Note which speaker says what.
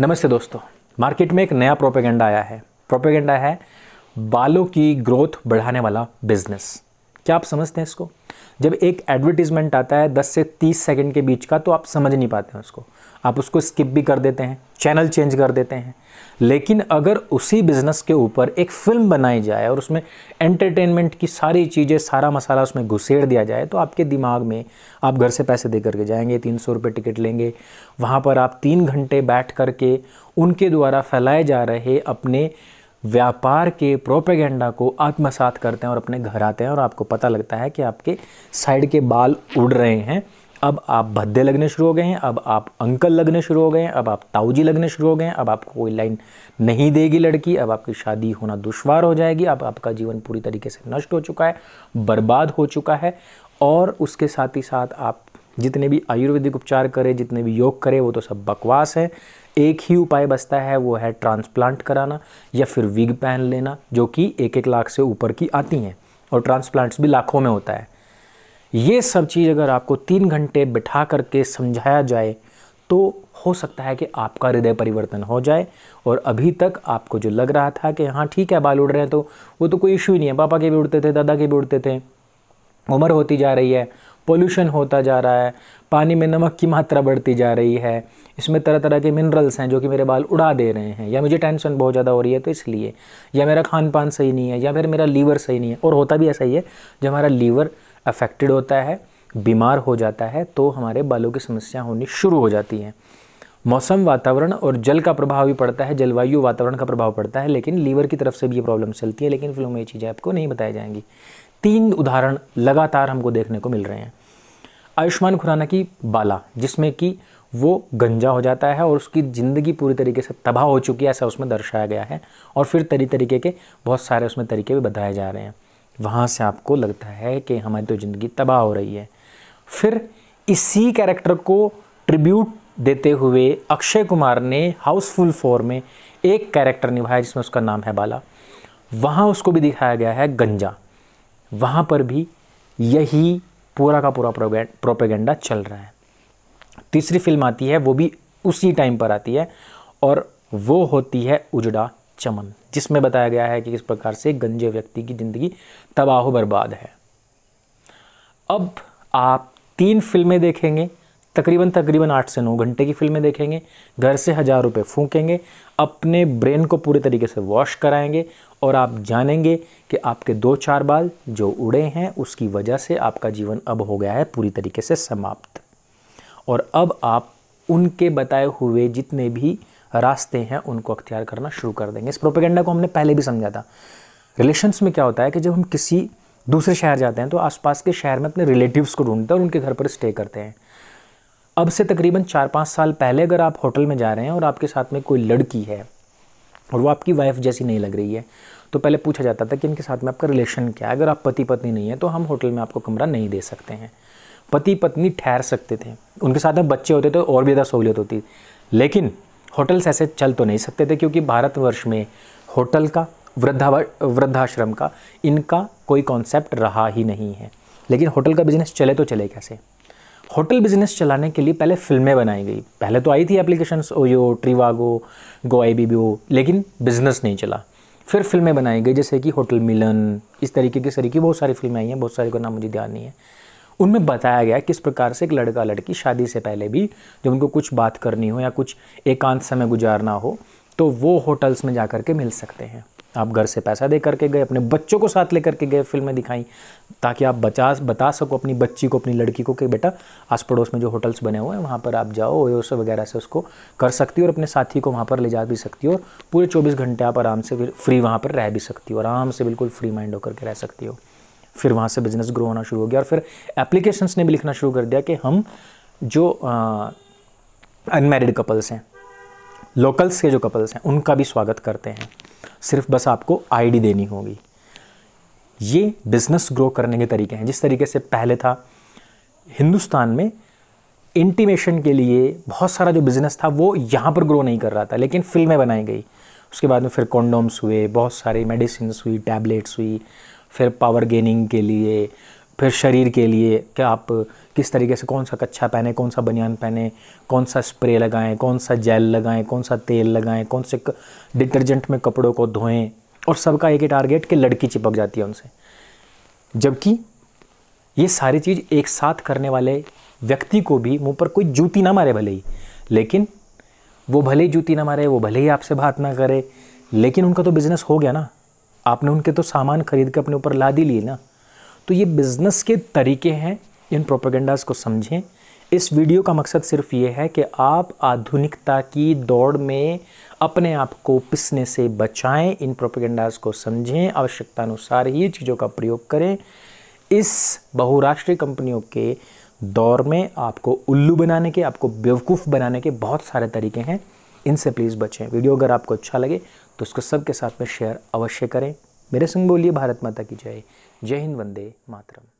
Speaker 1: नमस्ते दोस्तों मार्केट में एक नया प्रोपेगेंडा आया है प्रोपेगेंडा है बालों की ग्रोथ बढ़ाने वाला बिजनेस क्या आप समझते हैं इसको जब एक एडवर्टीज़मेंट आता है 10 से 30 सेकंड के बीच का तो आप समझ नहीं पाते हैं उसको आप उसको स्किप भी कर देते हैं चैनल चेंज कर देते हैं लेकिन अगर उसी बिज़नेस के ऊपर एक फ़िल्म बनाई जाए और उसमें एंटरटेनमेंट की सारी चीज़ें सारा मसाला उसमें घुसेड़ दिया जाए तो आपके दिमाग में आप घर से पैसे दे करके जाएंगे तीन सौ रुपये टिकट लेंगे वहाँ पर आप तीन घंटे बैठ करके उनके द्वारा फैलाए जा रहे अपने व्यापार के प्रोपेगेंडा को आत्मसात करते हैं और अपने घर आते हैं और आपको पता लगता है कि आपके साइड के बाल उड़ रहे हैं अब आप भद्दे लगने शुरू हो गए हैं अब आप अंकल लगने शुरू हो गए हैं अब आप ताऊजी लगने शुरू हो गए हैं अब आपको कोई लाइन नहीं देगी लड़की अब आपकी शादी होना दुश्वार हो जाएगी अब आपका जीवन पूरी तरीके से नष्ट हो चुका है बर्बाद हो चुका है और उसके साथ ही साथ आप जितने भी आयुर्वेदिक उपचार करें जितने भी योग करें वो तो सब बकवास है एक ही उपाय बचता है वो है ट्रांसप्लांट कराना या फिर विग पहन लेना जो कि एक एक लाख से ऊपर की आती हैं और ट्रांसप्लांट्स भी लाखों में होता है ये सब चीज़ अगर आपको तीन घंटे बिठा करके समझाया जाए तो हो सकता है कि आपका हृदय परिवर्तन हो जाए और अभी तक आपको जो लग रहा था कि हाँ ठीक है बाल उड़ रहे हैं तो वो तो कोई इशू ही नहीं है पापा के भी उड़ते थे दादा के भी उड़ते थे उम्र होती जा रही है पोल्यूशन होता जा रहा है पानी में नमक की मात्रा बढ़ती जा रही है इसमें तरह तरह के मिनरल्स हैं जो कि मेरे बाल उड़ा दे रहे हैं या मुझे टेंशन बहुत ज़्यादा हो रही है तो इसलिए या मेरा खान पान सही नहीं है या फिर मेरा लीवर सही नहीं है और होता भी ऐसा ही है जब हमारा लीवर अफेक्टेड होता है बीमार हो जाता है तो हमारे बालों की समस्या होनी शुरू हो जाती है मौसम वातावरण और जल का प्रभाव भी पड़ता है जलवायु वातावरण का प्रभाव पड़ता है लेकिन लीवर की तरफ से भी ये प्रॉब्लम चलती है लेकिन फिल्म में ये चीज़ें आपको नहीं बताई जाएंगी तीन उदाहरण लगातार हमको देखने को मिल रहे हैं आयुष्मान खुराना की बाला जिसमें कि वो गंजा हो जाता है और उसकी ज़िंदगी पूरी तरीके से तबाह हो चुकी है ऐसा उसमें दर्शाया गया है और फिर तरी तरीके के बहुत सारे उसमें तरीके भी बताए जा रहे हैं वहाँ से आपको लगता है कि हमारी तो ज़िंदगी तबाह हो रही है फिर इसी कैरेक्टर को ट्रिब्यूट देते हुए अक्षय कुमार ने हाउसफुल फोर में एक कैरेक्टर निभाया जिसमें उसका नाम है बाला वहाँ उसको भी दिखाया गया है गंजा वहाँ पर भी यही पूरा का पूरा प्रोपेगेंडा चल रहा है तीसरी फिल्म आती है वो भी उसी टाइम पर आती है और वो होती है उजड़ा चमन जिसमें बताया गया है कि किस प्रकार से गंजे व्यक्ति की ज़िंदगी तबाह बर्बाद है अब आप तीन फिल्में देखेंगे तकरीबन तकरीबन आठ से नौ घंटे की फिल्में देखेंगे घर से हज़ार रुपये फूकेंगे अपने ब्रेन को पूरे तरीके से वॉश कराएंगे और आप जानेंगे कि आपके दो चार बाल जो उड़े हैं उसकी वजह से आपका जीवन अब हो गया है पूरी तरीके से समाप्त और अब आप उनके बताए हुए जितने भी रास्ते हैं उनको अख्तियार करना शुरू कर देंगे इस प्रोपेगेंडा को हमने पहले भी समझा था रिलेशन्स में क्या होता है कि जब हम किसी दूसरे शहर जाते हैं तो आसपास के शहर में अपने रिलेटिव्स को ढूंढते हैं और उनके घर पर स्टे करते हैं अब से तकरीबन चार पाँच साल पहले अगर आप होटल में जा रहे हैं और आपके साथ में कोई लड़की है और वो आपकी वाइफ जैसी नहीं लग रही है तो पहले पूछा जाता था कि इनके साथ में आपका रिलेशन क्या है अगर आप पति पत्नी नहीं है तो हम होटल में आपको कमरा नहीं दे सकते हैं पति पत्नी ठहर सकते थे उनके साथ में बच्चे होते थे और भी ज़्यादा सहूलियत होती लेकिन होटल्स ऐसे चल तो नहीं सकते थे क्योंकि भारतवर्ष में होटल का वृद्धा वृद्धाश्रम का इनका कोई कॉन्सेप्ट रहा ही नहीं है लेकिन होटल का बिज़नेस चले तो चले कैसे होटल बिजनेस चलाने के लिए पहले फिल्में बनाई गई पहले तो आई थी application OYO Trivago Goibibo लेकिन बिज़नेस नहीं चला फिर फिल्में बनाई गई जैसे कि होटल मिलन इस तरीके की तरीके की बहुत सारी फिल्में आई हैं बहुत सारी का नाम मुझे ध्यान नहीं है उनमें बताया गया किस प्रकार से एक लड़का लड़की शादी से पहले भी जब उनको कुछ बात करनी हो या कुछ एकांत समय गुजारना हो तो वो होटल्स में जा कर के मिल सकते हैं आप घर से पैसा दे करके गए अपने बच्चों को साथ लेकर के गए फिल्में दिखाई ताकि आप बचा बता सको अपनी बच्ची को अपनी लड़की को कि बेटा आस पड़ोस में जो होटल्स बने हुए हैं वहाँ पर आप जाओ ओयोस वगैरह से उसको कर सकती हो और अपने साथी को वहाँ पर ले जा भी सकती हो और पूरे चौबीस घंटे आप आराम से फिर फ्री वहाँ पर रह भी सकती हो आराम से बिल्कुल फ्री माइंड होकर के रह सकती हो फिर वहाँ से बिज़नेस ग्रो होना शुरू हो गया और फिर एप्लीकेशंस ने भी लिखना शुरू कर दिया कि हम जो अनमेरिड कपल्स हैं लोकल्स के जो कपल्स हैं उनका भी स्वागत करते हैं सिर्फ बस आपको आईडी देनी होगी ये बिज़नेस ग्रो करने के तरीके हैं जिस तरीके से पहले था हिंदुस्तान में इंटीमेशन के लिए बहुत सारा जो बिज़नेस था वो यहाँ पर ग्रो नहीं कर रहा था लेकिन फिल्में बनाई गई उसके बाद में फिर कॉन्डोम्स हुए बहुत सारे मेडिसिन हुई टैबलेट्स हुई फिर पावर गेनिंग के लिए फिर शरीर के लिए कि आप किस तरीके से कौन सा कच्छा पहने कौन सा बनियान पहने कौन सा स्प्रे लगाएं कौन सा जेल लगाएं कौन सा तेल लगाएं कौन से डिटर्जेंट में कपड़ों को धोएं और सबका एक ही टारगेट कि लड़की चिपक जाती है उनसे जबकि ये सारी चीज़ एक साथ करने वाले व्यक्ति को भी मुंह पर कोई जूती ना मारे भले ही लेकिन वो भले ही जूती ना मारे वो भले ही आपसे बात ना करे लेकिन उनका तो बिज़नेस हो गया ना आपने उनके तो सामान खरीद के अपने ऊपर ला दी ली ना तो ये बिज़नेस के तरीके हैं इन प्रोपेगेंडाज को समझें इस वीडियो का मकसद सिर्फ ये है कि आप आधुनिकता की दौड़ में अपने आप को पिसने से बचाएं इन प्रोपेगेंडाज को समझें आवश्यकता अनुसार ही चीज़ों का प्रयोग करें इस बहुराष्ट्रीय कंपनियों के दौर में आपको उल्लू बनाने के आपको बेवकूफ़ बनाने के बहुत सारे तरीके हैं इनसे प्लीज़ बचें वीडियो अगर आपको अच्छा लगे तो उसको सबके साथ में शेयर अवश्य करें मेरे संग बोलिए भारत माता की जय जय हिंद वंदे मातरम